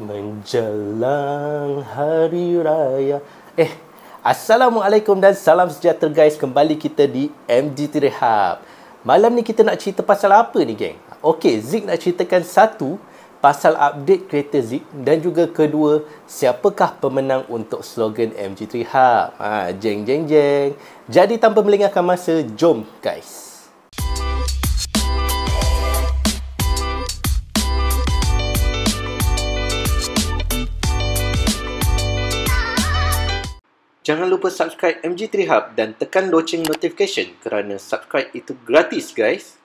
menjelang hari raya. Eh, assalamualaikum dan salam sejahtera guys. Kembali kita di MGT Rehab. Malam ni kita nak cerita pasal apa ni, geng? Okey, Zik nak ceritakan satu pasal update kereta Zik dan juga kedua siapakah pemenang untuk slogan MGT Rehab. Ha, jeng jeng jeng. Jadi tanpa melengahkan masa, jom guys. Jangan lupa subscribe MG3 Hub dan tekan loceng notification kerana subscribe itu gratis guys.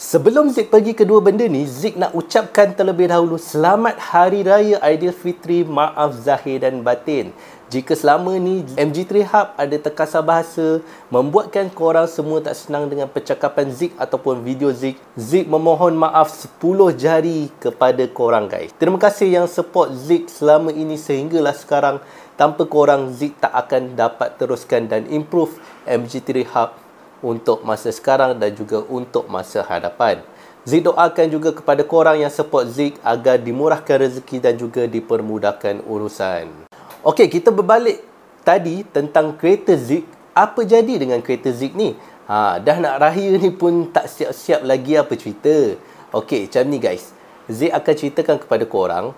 Sebelum Zik pergi kedua benda ni, Zik nak ucapkan terlebih dahulu selamat Hari Raya Aidilfitri, maaf Zahir dan Batin jika selama ni MG3 Hub ada terkasar bahasa membuatkan korang semua tak senang dengan percakapan Zik ataupun video Zik Zik memohon maaf 10 jari kepada korang guys terima kasih yang support Zik selama ini sehinggalah sekarang tanpa korang Zik tak akan dapat teruskan dan improve MG3 Hub untuk masa sekarang dan juga untuk masa hadapan Zik doakan juga kepada korang yang support Zik agar dimurahkan rezeki dan juga dipermudahkan urusan. Okey, kita berbalik tadi tentang kereta Zig. Apa jadi dengan kereta Zig ni? Ha, dah nak raya ni pun tak siap-siap lagi apa cerita. Okey, macam ni guys. Zig akan ceritakan kepada korang.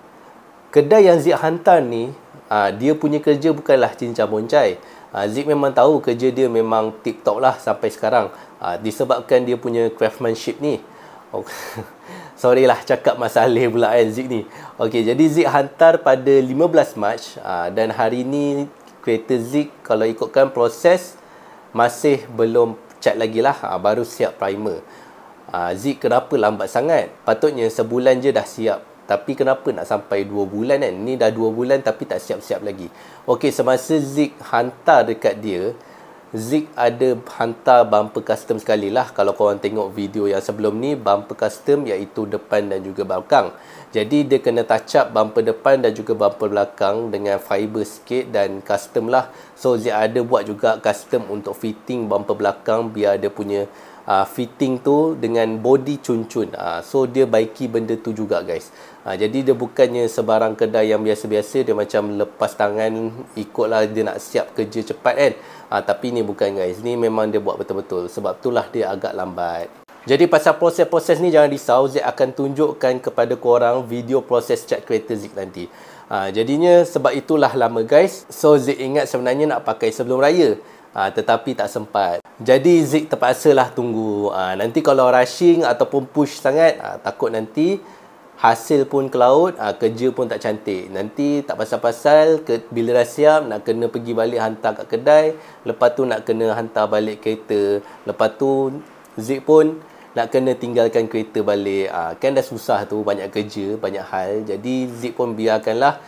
Kedai yang Zig hantar ni, ha, dia punya kerja bukanlah cincang boncai. Ha, Zig memang tahu kerja dia memang tip-top lah sampai sekarang. Ha, disebabkan dia punya craftsmanship ni. Okay. Sorry lah cakap masalah leh pula kan Zik ni. Okey jadi Zik hantar pada 15 Mac uh, dan hari ni kereta Zik kalau ikutkan proses masih belum cat lagi lah uh, baru siap primer. Uh, Zik kenapa lambat sangat? Patutnya sebulan je dah siap. Tapi kenapa nak sampai 2 bulan kan? Ni dah 2 bulan tapi tak siap-siap lagi. Okey semasa Zik hantar dekat dia Zik ada hantar bumper custom sekali lah kalau korang tengok video yang sebelum ni bumper custom iaitu depan dan juga belakang jadi dia kena touch up bumper depan dan juga bumper belakang dengan fiber sikit dan custom lah so Zik ada buat juga custom untuk fitting bumper belakang biar dia punya uh, fitting tu dengan body cun-cun. Uh, so dia baiki benda tu juga guys. Uh, jadi dia bukannya sebarang kedai yang biasa-biasa dia macam lepas tangan ikutlah dia nak siap kerja cepat kan. Uh, tapi ni bukan guys. Ni memang dia buat betul-betul. Sebab itulah dia agak lambat. Jadi pasal proses-proses ni jangan risau. Zik akan tunjukkan kepada korang video proses chat creator Zik nanti. Ha, jadinya sebab itulah lama guys. So Zik ingat sebenarnya nak pakai sebelum raya uh, tetapi tak sempat. Jadi Zik terpaksalah tunggu. Uh, nanti kalau rushing ataupun push sangat, uh, takut nanti hasil pun ke laut, uh, kerja pun tak cantik. Nanti tak pasal-pasal ke, bila dah siap nak kena pergi balik hantar kat kedai, lepas tu nak kena hantar balik kereta, lepas tu Zik pun nak kena tinggalkan kereta balik. Uh, kan dah susah tu banyak kerja, banyak hal. Jadi Zik pun biarkanlah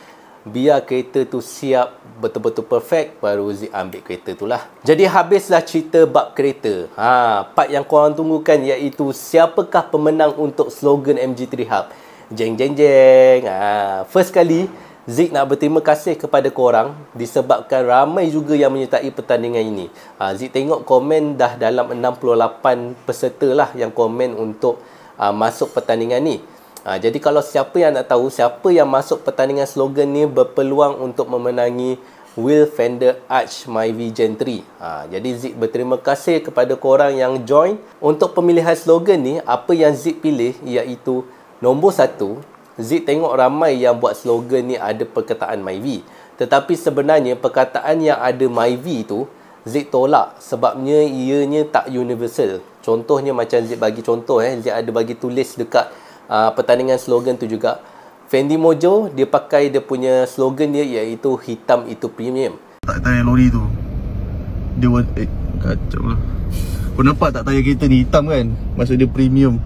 biar kereta tu siap betul-betul perfect baru Uzi ambil kereta tu lah jadi habislah cerita bab kereta ha, part yang korang tunggukan iaitu siapakah pemenang untuk slogan MG3 Hub jeng jeng jeng ha, first kali Zik nak berterima kasih kepada korang disebabkan ramai juga yang menyertai pertandingan ini. Ha, Zik tengok komen dah dalam 68 peserta lah yang komen untuk uh, masuk pertandingan ni. Ha, jadi kalau siapa yang nak tahu siapa yang masuk pertandingan slogan ni berpeluang untuk memenangi Will Fender Arch Myvi Gentry. Ha, jadi Zik berterima kasih kepada korang yang join. Untuk pemilihan slogan ni, apa yang Zik pilih iaitu nombor satu, Zik tengok ramai yang buat slogan ni ada perkataan Myvi. Tetapi sebenarnya perkataan yang ada Myvi tu, Zik tolak sebabnya ianya tak universal. Contohnya macam Zik bagi contoh eh, Zik ada bagi tulis dekat uh, pertandingan slogan tu juga Fendi Mojo dia pakai dia punya slogan dia iaitu hitam itu premium tak tanya lori tu dia want eh kacau lah kau nampak tak tanya kereta ni hitam kan maksud dia premium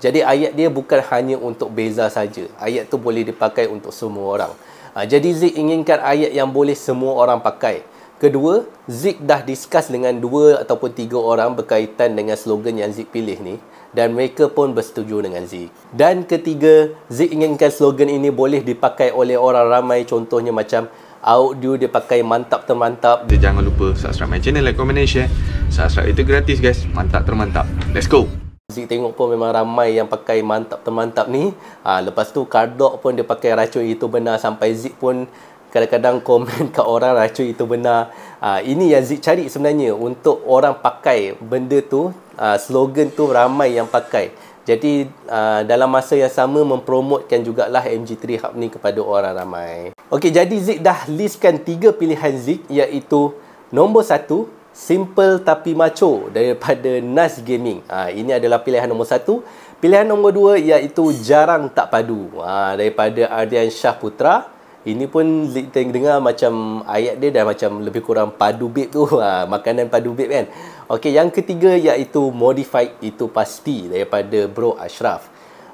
jadi ayat dia bukan hanya untuk beza saja. Ayat tu boleh dipakai untuk semua orang. Ah, jadi Zik inginkan ayat yang boleh semua orang pakai. Kedua, Zik dah discuss dengan dua ataupun tiga orang berkaitan dengan slogan yang Zik pilih ni dan mereka pun bersetuju dengan Zeke. Dan ketiga, Zeke inginkan slogan ini boleh dipakai oleh orang ramai contohnya macam audio dia pakai mantap termantap. Jangan lupa subscribe my channel, like, komen dan share. Subscribe itu gratis guys. Mantap termantap. Let's go! Zik tengok pun memang ramai yang pakai mantap-termantap ni. Ha, lepas tu, Kardok pun dia pakai racun itu benar sampai Zik pun kadang-kadang komen kat orang racun ah, itu benar. Uh, ini yang Zik cari sebenarnya untuk orang pakai benda tu, uh, slogan tu ramai yang pakai. Jadi uh, dalam masa yang sama mempromotkan jugalah MG3 Hub ni kepada orang ramai. Okey, jadi Zik dah listkan tiga pilihan Zik iaitu nombor satu, simple tapi macho daripada Nas Gaming. Uh, ini adalah pilihan nombor satu. Pilihan nombor dua iaitu jarang tak padu uh, daripada Ardian Shah Putra ini pun dengar macam ayat dia dah macam lebih kurang padu bib tu ha, makanan padu bib kan Okey, yang ketiga iaitu modified itu pasti daripada bro Ashraf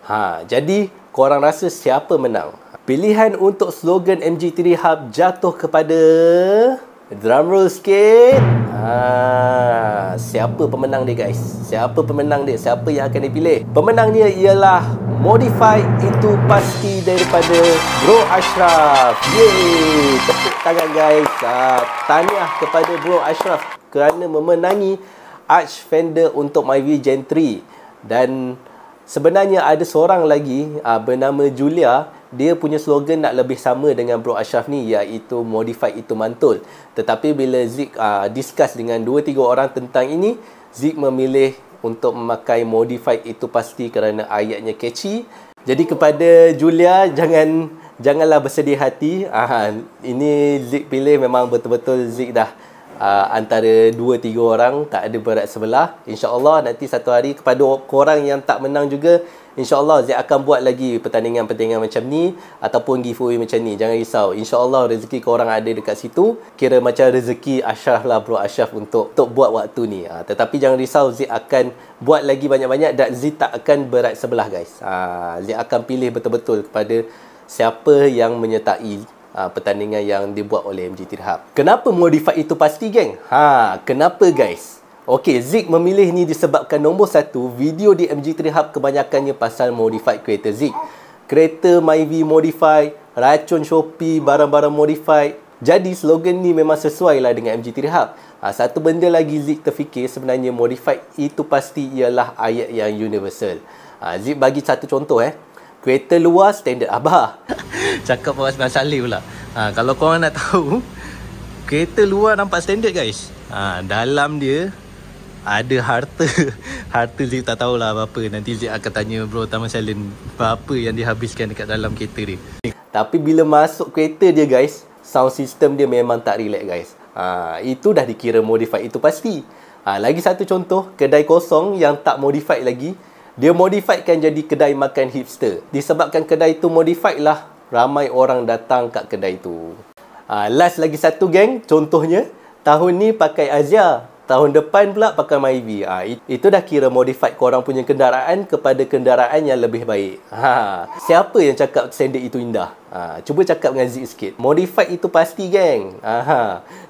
ha, jadi korang rasa siapa menang pilihan untuk slogan MG3 Hub jatuh kepada Drum roll sikit. Ah, siapa pemenang dia guys? Siapa pemenang dia? Siapa yang akan dipilih? Pemenangnya ialah Modify itu pasti daripada Bro Ashraf. Yeay! Tepuk tangan guys. Ah, tahniah kepada Bro Ashraf kerana memenangi Arch Fender untuk MyV Gen 3. Dan sebenarnya ada seorang lagi ah, bernama Julia dia punya slogan nak lebih sama dengan Bro Ashraf ni iaitu modified itu mantul. Tetapi bila Zik uh, discuss dengan 2 3 orang tentang ini, Zik memilih untuk memakai modified itu pasti kerana ayatnya catchy. Jadi kepada Julia jangan janganlah bersedih hati. Uh, ini Zik pilih memang betul-betul Zik dah uh, antara 2 3 orang tak ada berat sebelah. Insya-Allah nanti satu hari kepada korang yang tak menang juga InsyaAllah Zik akan buat lagi pertandingan-pertandingan macam ni Ataupun giveaway macam ni Jangan risau InsyaAllah rezeki korang ada dekat situ Kira macam rezeki Ashraf lah bro Ashraf untuk, untuk buat waktu ni ha, Tetapi jangan risau Zik akan buat lagi banyak-banyak Dan Zik tak akan berat sebelah guys ha, Zik akan pilih betul-betul kepada siapa yang menyertai ha, pertandingan yang dibuat oleh MGT Hub Kenapa modify itu pasti geng? Ha, kenapa guys? Okey, Zik memilih ni disebabkan nombor satu, video di MG3 Hub kebanyakannya pasal modified kereta Zik. Kereta Myvi modify, racun Shopee, barang-barang modified. Jadi slogan ni memang sesuai lah dengan MG3 Hub. Ha, satu benda lagi Zik terfikir sebenarnya modified itu pasti ialah ayat yang universal. Ha, Zik bagi satu contoh eh. Kereta luar standard abah. Cakap pasal Sebelah Salih pula. Ha, kalau korang nak tahu, kereta luar nampak standard guys. Ha, dalam dia ada harta harta Zip tak tahulah apa-apa nanti Zip akan tanya bro Tama Shalin apa yang dihabiskan dekat dalam kereta dia tapi bila masuk kereta dia guys sound system dia memang tak relax guys ha, itu dah dikira modified itu pasti ha, lagi satu contoh kedai kosong yang tak modified lagi dia kan jadi kedai makan hipster disebabkan kedai tu modified lah ramai orang datang kat kedai tu ha, last lagi satu geng contohnya tahun ni pakai Azia Tahun depan pula pakai Myvi. Ah, ha, itu dah kira modified korang punya kendaraan kepada kendaraan yang lebih baik. Ha, siapa yang cakap standard itu indah? Ha, cuba cakap dengan Zik sikit. Modified itu pasti, geng. Ha, ha.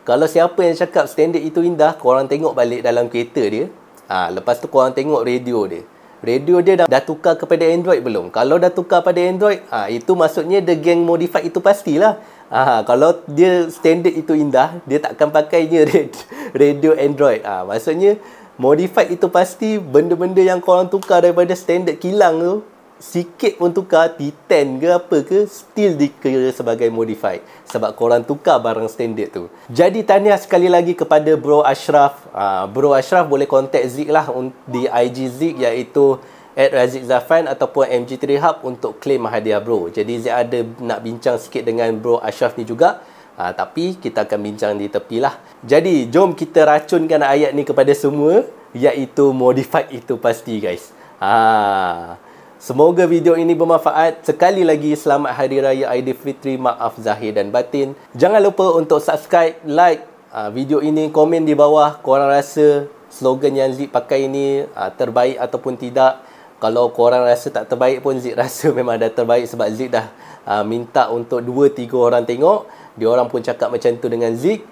kalau siapa yang cakap standard itu indah, korang tengok balik dalam kereta dia. Ha, lepas tu korang tengok radio dia. Radio dia dah, dah tukar kepada Android belum? Kalau dah tukar pada Android, ha, itu maksudnya the gang modified itu pastilah. lah. Ah, kalau dia standard itu indah, dia takkan pakainya radio Android. Ah, maksudnya modified itu pasti benda-benda yang korang tukar daripada standard kilang tu sikit pun tukar T10 ke apa ke still dikira sebagai modified sebab korang tukar barang standard tu jadi tanya sekali lagi kepada bro Ashraf uh, bro Ashraf boleh contact Zik lah di IG Zik iaitu at Razik Zafan ataupun MG3 Hub untuk claim hadiah bro. Jadi Zik ada nak bincang sikit dengan bro Ashraf ni juga. Ha, tapi kita akan bincang di tepi lah. Jadi jom kita racunkan ayat ni kepada semua. Iaitu modified itu pasti guys. Ha. Semoga video ini bermanfaat. Sekali lagi selamat Hari Raya Aidilfitri. Maaf Zahir dan Batin. Jangan lupa untuk subscribe, like ha, video ini. Komen di bawah korang rasa slogan yang Zik pakai ini ha, terbaik ataupun tidak kalau korang rasa tak terbaik pun Zik rasa memang dah terbaik sebab Zik dah uh, minta untuk 2-3 orang tengok dia orang pun cakap macam tu dengan Zik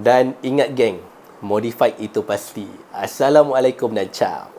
dan ingat geng modified itu pasti Assalamualaikum dan ciao